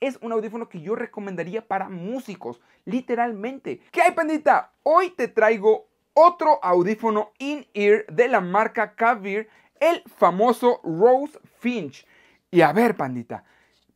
es un audífono que yo recomendaría para músicos, literalmente. ¿Qué hay, pandita? Hoy te traigo otro audífono in-ear de la marca Kavir, el famoso Rose Finch. Y a ver, pandita,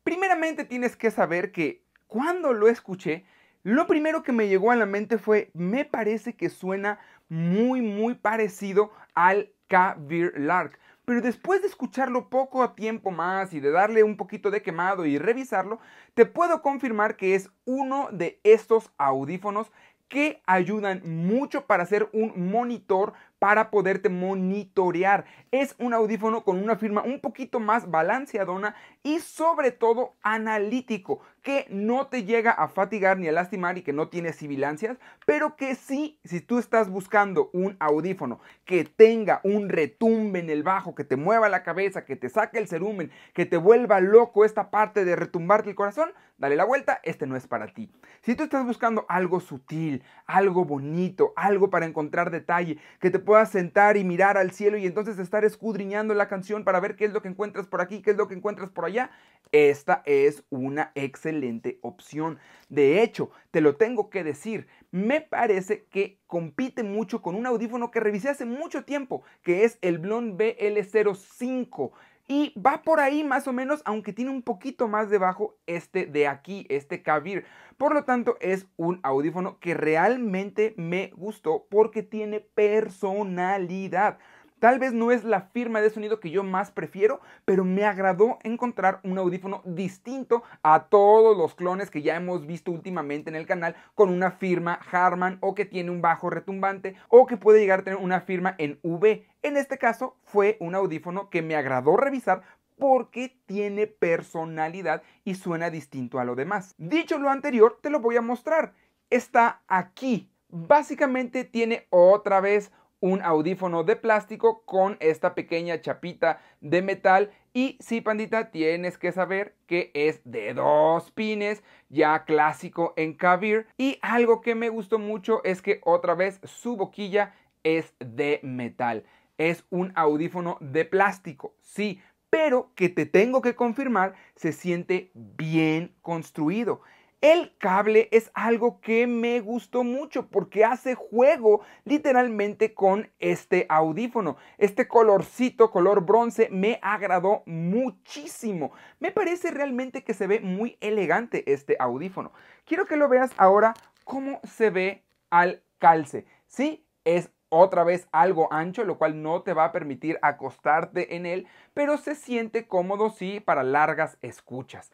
primeramente tienes que saber que cuando lo escuché, lo primero que me llegó a la mente fue, me parece que suena muy, muy parecido al Kavir Lark pero después de escucharlo poco a tiempo más y de darle un poquito de quemado y revisarlo, te puedo confirmar que es uno de estos audífonos que ayudan mucho para hacer un monitor para poderte monitorear. Es un audífono con una firma un poquito más balanceadona y sobre todo analítico, que no te llega a fatigar ni a lastimar y que no tiene sibilancias, pero que sí, si tú estás buscando un audífono que tenga un retumbe en el bajo, que te mueva la cabeza, que te saque el cerumen, que te vuelva loco esta parte de retumbarte el corazón, dale la vuelta, este no es para ti. Si tú estás buscando algo sutil, algo bonito, algo para encontrar detalle, que te a sentar y mirar al cielo y entonces estar escudriñando la canción para ver qué es lo que encuentras por aquí, qué es lo que encuentras por allá. Esta es una excelente opción. De hecho, te lo tengo que decir, me parece que compite mucho con un audífono que revisé hace mucho tiempo, que es el Blon BL05. Y va por ahí más o menos, aunque tiene un poquito más debajo este de aquí, este Kavir. Por lo tanto, es un audífono que realmente me gustó porque tiene personalidad. Tal vez no es la firma de sonido que yo más prefiero, pero me agradó encontrar un audífono distinto a todos los clones que ya hemos visto últimamente en el canal con una firma Harman o que tiene un bajo retumbante o que puede llegar a tener una firma en V. En este caso fue un audífono que me agradó revisar porque tiene personalidad y suena distinto a lo demás. Dicho lo anterior, te lo voy a mostrar. Está aquí. Básicamente tiene otra vez un audífono de plástico con esta pequeña chapita de metal. Y sí, pandita, tienes que saber que es de dos pines, ya clásico en Kabir. Y algo que me gustó mucho es que otra vez su boquilla es de metal. Es un audífono de plástico, sí, pero que te tengo que confirmar, se siente bien construido. El cable es algo que me gustó mucho porque hace juego literalmente con este audífono. Este colorcito, color bronce, me agradó muchísimo. Me parece realmente que se ve muy elegante este audífono. Quiero que lo veas ahora cómo se ve al calce. Sí, es otra vez algo ancho, lo cual no te va a permitir acostarte en él, pero se siente cómodo sí para largas escuchas.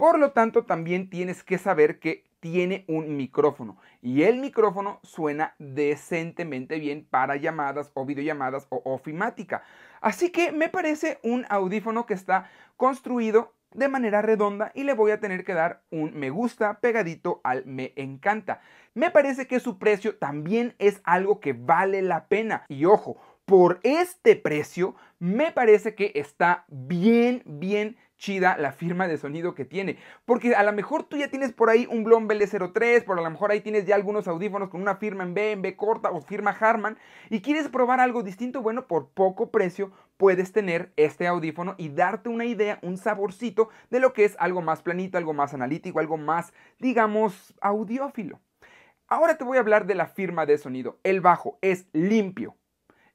Por lo tanto, también tienes que saber que tiene un micrófono y el micrófono suena decentemente bien para llamadas o videollamadas o ofimática. Así que me parece un audífono que está construido de manera redonda y le voy a tener que dar un me gusta pegadito al me encanta. Me parece que su precio también es algo que vale la pena y ojo, por este precio me parece que está bien, bien chida la firma de sonido que tiene. Porque a lo mejor tú ya tienes por ahí un Blom BL03, por a lo mejor ahí tienes ya algunos audífonos con una firma en B, en B corta o firma Harman y quieres probar algo distinto, bueno, por poco precio puedes tener este audífono y darte una idea, un saborcito de lo que es algo más planito, algo más analítico, algo más, digamos, audiófilo. Ahora te voy a hablar de la firma de sonido. El bajo es limpio,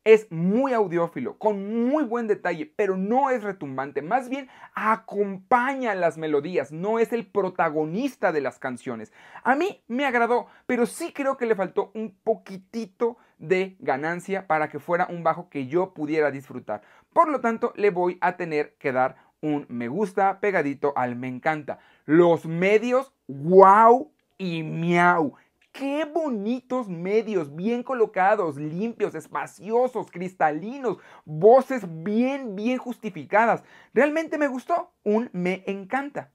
es muy audiófilo, con muy buen detalle, pero no es retumbante, más bien acompaña las melodías, no es el protagonista de las canciones. A mí me agradó, pero sí creo que le faltó un poquitito de ganancia para que fuera un bajo que yo pudiera disfrutar. Por lo tanto, le voy a tener que dar un me gusta pegadito al me encanta. Los medios, wow y miau. Qué bonitos medios, bien colocados, limpios, espaciosos, cristalinos, voces bien, bien justificadas. Realmente me gustó, un me encanta.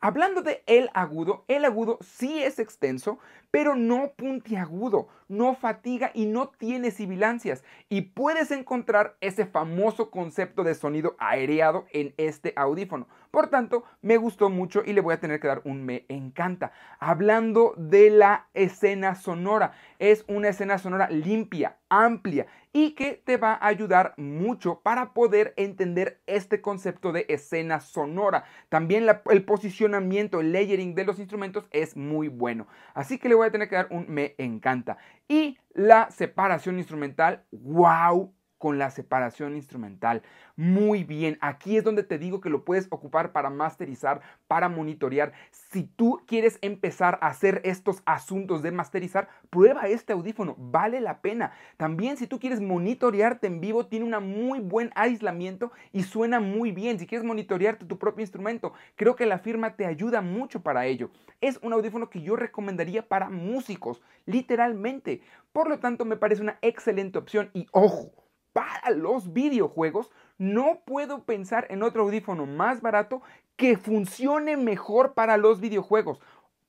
Hablando de el agudo, el agudo sí es extenso, pero no puntiagudo no fatiga y no tiene sibilancias. Y puedes encontrar ese famoso concepto de sonido aereado en este audífono. Por tanto, me gustó mucho y le voy a tener que dar un me encanta. Hablando de la escena sonora, es una escena sonora limpia, amplia y que te va a ayudar mucho para poder entender este concepto de escena sonora. También el posicionamiento, el layering de los instrumentos es muy bueno. Así que le voy a tener que dar un me encanta. Y la separación instrumental, wow, con la separación instrumental. Muy bien, aquí es donde te digo que lo puedes ocupar para masterizar, para monitorear. Si tú quieres empezar a hacer estos asuntos de masterizar, prueba este audífono, vale la pena. También si tú quieres monitorearte en vivo, tiene un muy buen aislamiento y suena muy bien. Si quieres monitorearte tu propio instrumento, creo que la firma te ayuda mucho para ello. Es un audífono que yo recomendaría para músicos, literalmente. Por lo tanto, me parece una excelente opción y ojo para los videojuegos, no puedo pensar en otro audífono más barato que funcione mejor para los videojuegos.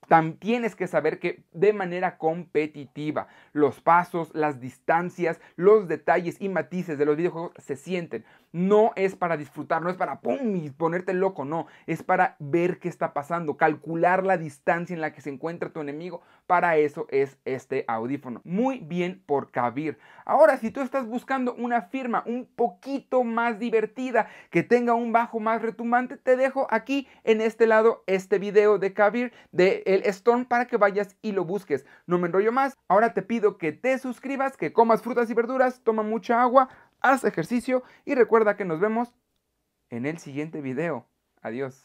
También tienes que saber que de manera competitiva los pasos, las distancias, los detalles y matices de los videojuegos se sienten. No es para disfrutar, no es para ponerte loco, no. Es para ver qué está pasando, calcular la distancia en la que se encuentra tu enemigo. Para eso es este audífono. Muy bien por Kabir. Ahora, si tú estás buscando una firma un poquito más divertida, que tenga un bajo más retumbante, te dejo aquí en este lado este video de Kabir de el Storm para que vayas y lo busques. No me enrollo más, ahora te pido que te suscribas, que comas frutas y verduras, toma mucha agua, haz ejercicio y recuerda que nos vemos en el siguiente video. Adiós.